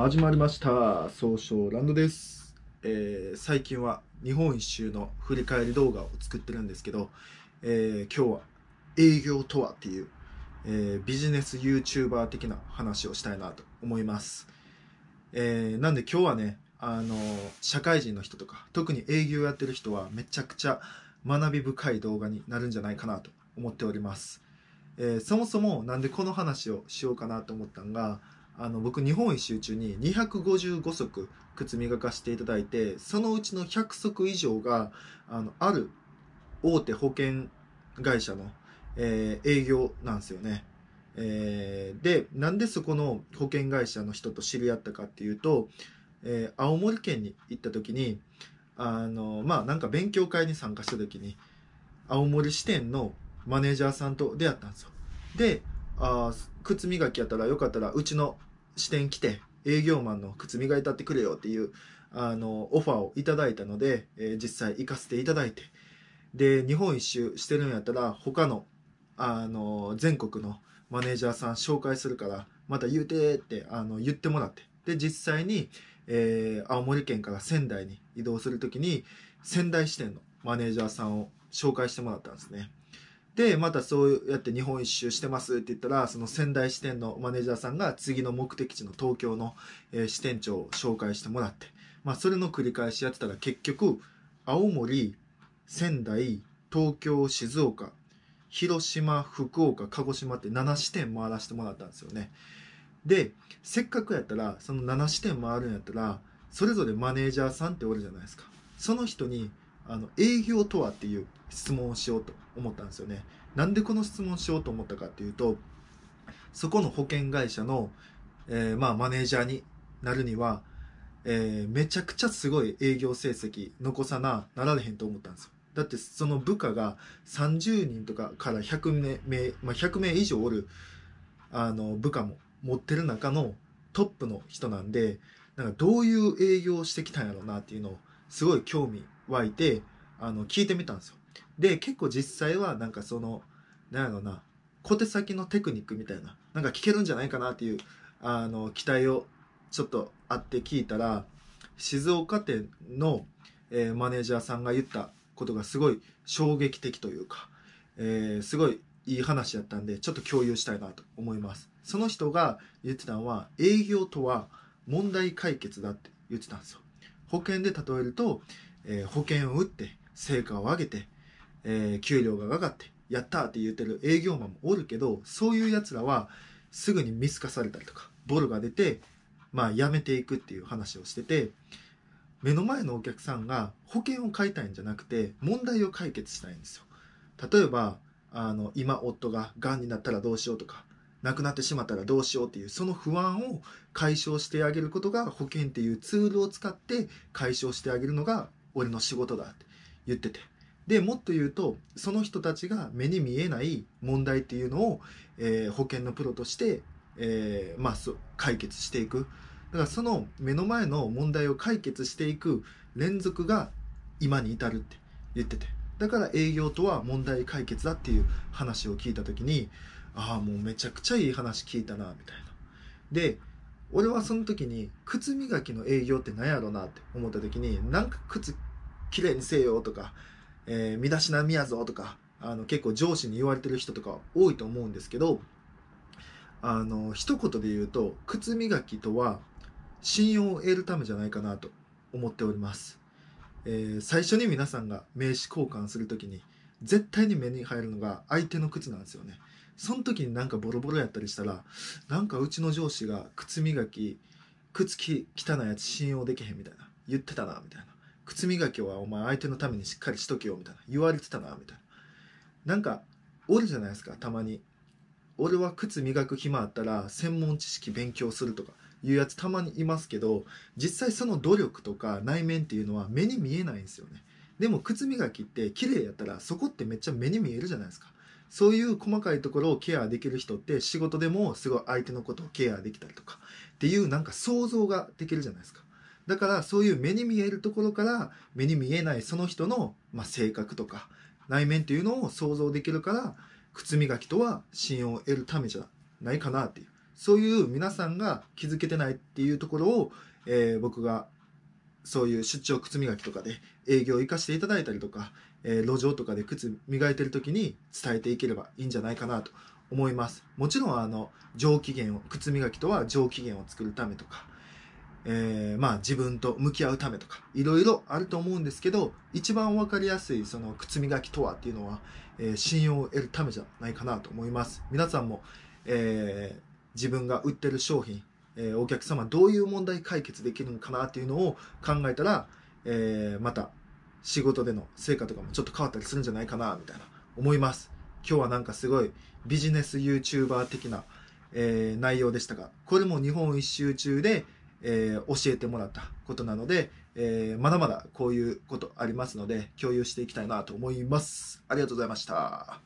始まりました総称ランドです、えー、最近は日本一周の振り返り動画を作ってるんですけど、えー、今日は営業とはっていう、えー、ビジネス YouTuber 的な話をしたいなと思います、えなんで今日はねあの社会人の人とか特に営業やってる人はめちゃくちゃ学び深い動画になるんじゃないかなと思っております、えそもそも何でこの話をしようかなと思ったんがあの僕日本一周中に255足靴磨かしていただいてそのうちの100足以上があのある大手保険会社の、えー、営業なんですよね。えー、でなんでそこの保険会社の人と知り合ったかっていうと、えー、青森県に行った時にあのまあなんか勉強会に参加した時に青森支店のマネージャーさんと出会ったんですよ。であ靴磨きやったらよかったらうちの支店来て営業マンの靴磨いたってくれよっていうあのオファーをいただいたので、えー、実際行かせていただいてで日本一周してるんやったら他のあの全国のマネージャーさん紹介するからまた言うてってあの言ってもらってで実際に、えー、青森県から仙台に移動する時に仙台支店のマネージャーさんを紹介してもらったんですね。で、またそうやって日本一周してますって言ったら、その仙台支店のマネージャーさんが次の目的地の東京の、えー、支店長を紹介してもらって、まあそれの繰り返しやってたら結局、青森、仙台、東京、静岡、広島、福岡、鹿児島って7支店回らせてもらったんですよね。で、せっかくやったら、その7支店回るんやったら、それぞれマネージャーさんっておるじゃないですか。その人に、あの、営業とはっていう、質問をしようと思ったんですよね。なんでこの質問しようと思ったかっていうと、そこの保険会社の、えー、まあ、マネージャーになるには、えー、めちゃくちゃすごい営業成績残さななられへんと思ったんですよ。だってその部下が30人とかから100名、まあ、100名以上おるあの部下も持ってる中のトップの人なんでなんかどういう営業をしてきたんやろうなっていうのをすごい興味湧いてあの聞いてみたんですよ。で結構実際はなんかそのなんやろな小手先のテクニックみたいななんか聞けるんじゃないかなっていうあの期待をちょっとあって聞いたら静岡店の、えー、マネージャーさんが言ったことがすごい衝撃的というか、えー、すごいいい話やったんでちょっと共有したいなと思いますその人が言ってたのは営業とは問題解決だって言ってたんですよ保険で例えると、えー、保険を打って成果を上げてえー、給料が上がってやったって言ってる営業マンもおるけどそういうやつらはすぐに見透かされたりとかボロが出てまあ辞めていくっていう話をしてて目の前のお客さんが保険を買いたいんじゃなくて問題を解決したいんですよ。例えばあの今夫ががんになったらどうしようとか亡くなってしまったらどうしようっていうその不安を解消してあげることが保険っていうツールを使って解消してあげるのが俺の仕事だって言っててでもっと言うとその人たちが目に見えない問題っていうのを、えー、保険のプロとして、えーまあ、解決していくだからその目の前の問題を解決していく連続が今に至るって言っててだから営業とは問題解決だっていう話を聞いた時にああもうめちゃくちゃいい話聞いたなみたいな。で俺はその時に靴磨きの営業って何やろなって思った時になんか靴きれいにせよとかえー、身だしなみやぞとか、あの、結構上司に言われてる人とか多いと思うんですけど、あの、一言で言うと、靴磨きとは信用を得るためじゃないかなと思っております。えー、最初に皆さんが名刺交換する時に、絶対に目に入るのが相手の靴なんですよね。その時になんかボロボロやったりしたら、なんかうちの上司が靴磨き、靴き汚いやつ信用できへんみたいな、言ってたな、みたいな。靴磨きはお前相手のためにしっかりしとけよみたいな言われてたなみたいななんかおるじゃないですかたまに俺は靴磨く暇あったら専門知識勉強するとかいうやつたまにいますけど実際その努力とか内面っていうのは目に見えないんですよねでも靴磨きって綺麗やったらそこってめっちゃ目に見えるじゃないですかそういう細かいところをケアできる人って仕事でもすごい相手のことをケアできたりとかっていうなんか想像ができるじゃないですかだからそういう目に見えるところから目に見えないその人の、ま性格とか内面というのを想像できるから靴磨きとは信用を得るためじゃないかなっていうそういう皆さんが気づけてないっていうところを、えー、僕がそういう出張靴磨きとかで営業を生かしていただいたりとか、えー、路上とかで靴磨いてる時に伝えていければいいんじゃないかなと思いますもちろんあの上機嫌を靴磨きとは上機嫌を作るためとかえー、まあ自分と向き合うためとか、いろいろあると思うんですけど、一番わかりやすいその靴磨きとはっていうのは、えー、信用を得るためじゃないかなと思います。皆さんも、えー、自分が売ってる商品、えお客様どういう問題解決できるのかなっていうのを考えたら、えまた仕事での成果とかもちょっと変わったりするんじゃないかな、みたいな思います。今日はなんかすごいビジネス YouTuber 的な、え内容でしたが、これも日本一周中で、えー、教えてもらったことなので、えー、まだまだこういうことありますので、共有していきたいなと思います。ありがとうございました。